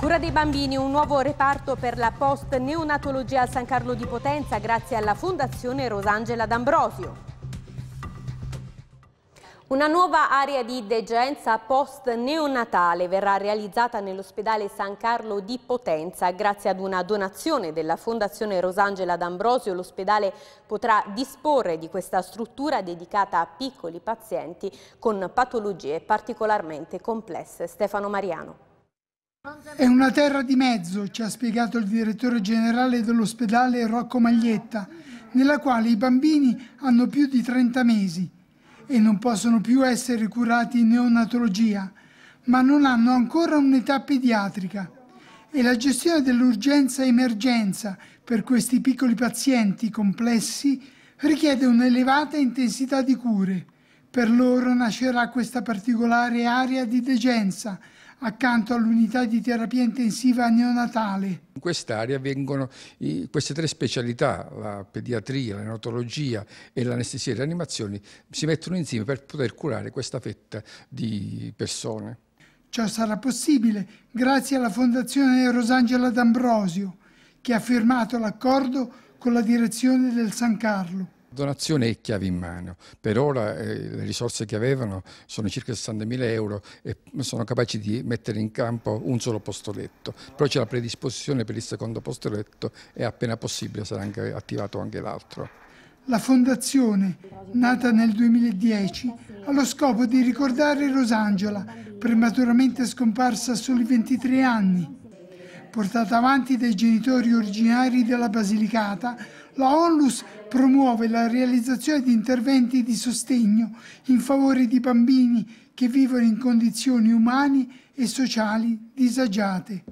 Cura dei bambini, un nuovo reparto per la post neonatologia al San Carlo di Potenza grazie alla Fondazione Rosangela D'Ambrosio. Una nuova area di degenza post neonatale verrà realizzata nell'ospedale San Carlo di Potenza. Grazie ad una donazione della Fondazione Rosangela D'Ambrosio l'ospedale potrà disporre di questa struttura dedicata a piccoli pazienti con patologie particolarmente complesse. Stefano Mariano. È una terra di mezzo, ci ha spiegato il direttore generale dell'ospedale Rocco Maglietta, nella quale i bambini hanno più di 30 mesi e non possono più essere curati in neonatologia, ma non hanno ancora un'età pediatrica. E la gestione dell'urgenza-emergenza per questi piccoli pazienti complessi richiede un'elevata intensità di cure. Per loro nascerà questa particolare area di degenza, accanto all'unità di terapia intensiva neonatale. In quest'area vengono queste tre specialità, la pediatria, la neonatologia e l'anestesia e le animazioni, si mettono insieme per poter curare questa fetta di persone. Ciò sarà possibile grazie alla Fondazione Rosangela D'Ambrosio, che ha firmato l'accordo con la direzione del San Carlo. Donazione e chiavi in mano. Per ora eh, le risorse che avevano sono circa 60.000 euro e sono capaci di mettere in campo un solo postoletto. Però c'è la predisposizione per il secondo postoletto e appena possibile sarà anche attivato anche l'altro. La fondazione, nata nel 2010, ha lo scopo di ricordare Rosangela, prematuramente scomparsa a soli 23 anni portata avanti dai genitori originari della Basilicata, la Onlus promuove la realizzazione di interventi di sostegno in favore di bambini che vivono in condizioni umane e sociali disagiate.